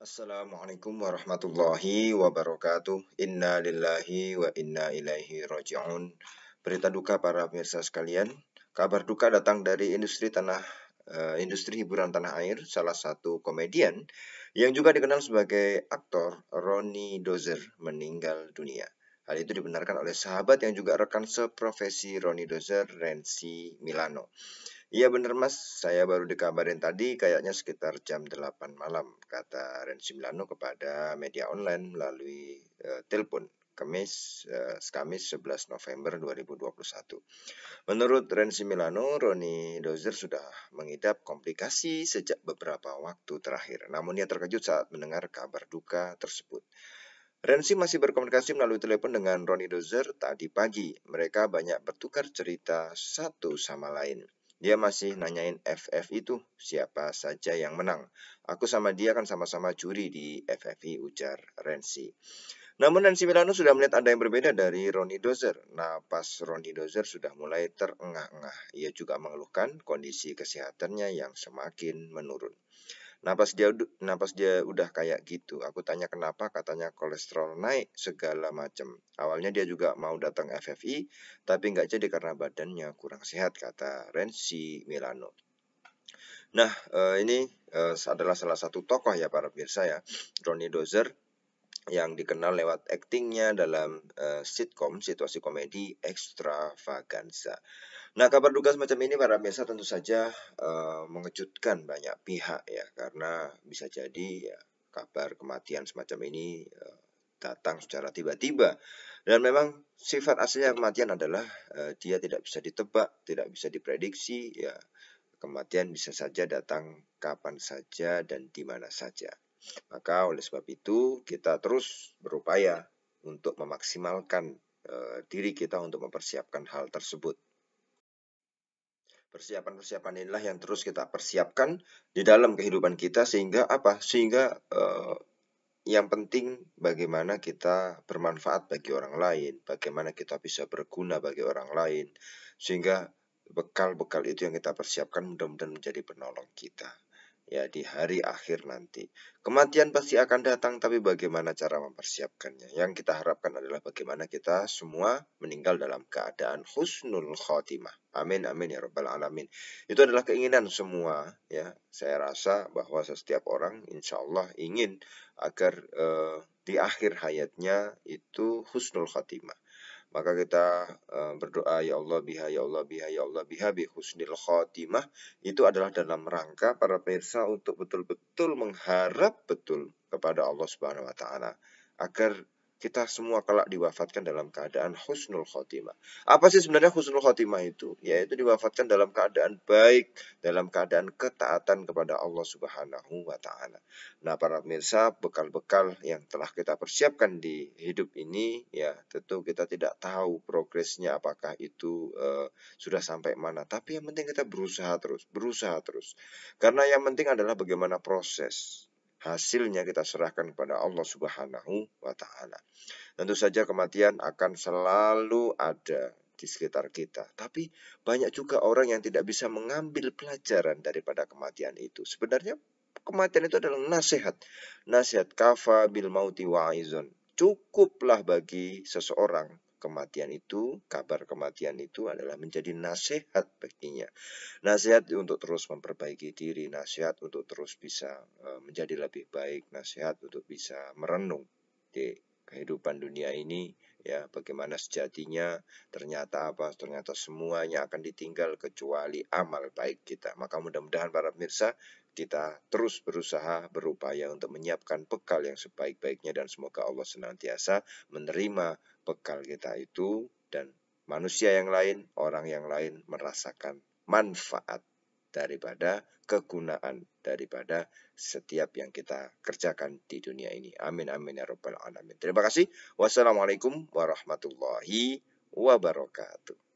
Assalamualaikum warahmatullahi wabarakatuh. Inna lillahi wa inna ilaihi raji'un. Berita duka para pemirsa sekalian. Kabar duka datang dari industri tanah eh, industri hiburan tanah air, salah satu komedian yang juga dikenal sebagai aktor Roni Dozer meninggal dunia. Hal itu dibenarkan oleh sahabat yang juga rekan seprofesi Roni Dozer, Renzi Milano. Iya bener mas, saya baru dikabarin tadi kayaknya sekitar jam 8 malam, kata Renzi Milano kepada media online melalui e, telepon. Kamis, e, Kamis 11 November 2021. Menurut Renzi Milano, Roni Dozer sudah mengidap komplikasi sejak beberapa waktu terakhir. Namun ia terkejut saat mendengar kabar duka tersebut. Renzi masih berkomunikasi melalui telepon dengan Roni Dozer tadi pagi. Mereka banyak bertukar cerita satu sama lain. Dia masih nanyain FF itu siapa saja yang menang. Aku sama dia kan sama-sama curi di FFI ujar Renzi. Namun Nancy Milano sudah melihat ada yang berbeda dari Roni Dozer. Nah pas Roni Dozer sudah mulai terengah-engah. Ia juga mengeluhkan kondisi kesehatannya yang semakin menurun. Napas dia nah dia udah kayak gitu, aku tanya kenapa, katanya kolesterol naik segala macam. Awalnya dia juga mau datang FFI, tapi nggak jadi karena badannya kurang sehat, kata Renzi Milano. Nah, eh, ini eh, adalah salah satu tokoh ya para pemirsa ya, Ronnie Dozer yang dikenal lewat aktingnya dalam uh, eh, sitkom situasi komedi Extravaganza. Nah, kabar duka semacam ini para pemirsa tentu saja uh, mengejutkan banyak pihak ya karena bisa jadi ya kabar kematian semacam ini uh, datang secara tiba-tiba dan memang sifat aslinya kematian adalah uh, dia tidak bisa ditebak, tidak bisa diprediksi ya. Kematian bisa saja datang kapan saja dan di mana saja. Maka oleh sebab itu kita terus berupaya untuk memaksimalkan e, diri kita untuk mempersiapkan hal tersebut. Persiapan-persiapan inilah yang terus kita persiapkan di dalam kehidupan kita sehingga apa? Sehingga e, yang penting bagaimana kita bermanfaat bagi orang lain, bagaimana kita bisa berguna bagi orang lain, sehingga bekal-bekal itu yang kita persiapkan mudah-mudahan menjadi penolong kita ya di hari akhir nanti. Kematian pasti akan datang tapi bagaimana cara mempersiapkannya? Yang kita harapkan adalah bagaimana kita semua meninggal dalam keadaan husnul khotimah. Amin amin ya rabbal alamin. Itu adalah keinginan semua ya. Saya rasa bahwa setiap orang insya Allah ingin agar eh, di akhir hayatnya itu husnul khotimah maka kita eh, berdoa ya Allah biha ya Allah biha ya Allah biha bi husnil khotimah itu adalah dalam rangka para pemirsa untuk betul-betul mengharap betul kepada Allah Subhanahu wa taala agar kita semua kelak diwafatkan dalam keadaan husnul khotimah. Apa sih sebenarnya husnul khotimah itu? Yaitu diwafatkan dalam keadaan baik, dalam keadaan ketaatan kepada Allah Subhanahu wa taala. Nah, para pemirsa, bekal-bekal yang telah kita persiapkan di hidup ini ya, tentu kita tidak tahu progresnya apakah itu uh, sudah sampai mana, tapi yang penting kita berusaha terus, berusaha terus. Karena yang penting adalah bagaimana proses hasilnya kita serahkan kepada Allah Subhanahu wa taala. Tentu saja kematian akan selalu ada di sekitar kita. Tapi banyak juga orang yang tidak bisa mengambil pelajaran daripada kematian itu. Sebenarnya kematian itu adalah nasihat. Nasihat kafa bil mauti wa'izun. Cukuplah bagi seseorang kematian itu, kabar kematian itu adalah menjadi nasihat baginya. Nasihat untuk terus memperbaiki diri, nasihat untuk terus bisa e, menjadi lebih baik, nasihat untuk bisa merenung di kehidupan dunia ini ya bagaimana sejatinya ternyata apa ternyata semuanya akan ditinggal kecuali amal baik kita maka mudah-mudahan para pemirsa kita terus berusaha berupaya untuk menyiapkan bekal yang sebaik-baiknya dan semoga Allah senantiasa menerima bekal kita itu dan manusia yang lain orang yang lain merasakan manfaat daripada kegunaan daripada setiap yang kita kerjakan di dunia ini. Amin amin ya rabbal alamin. Terima kasih. Wassalamualaikum warahmatullahi wabarakatuh.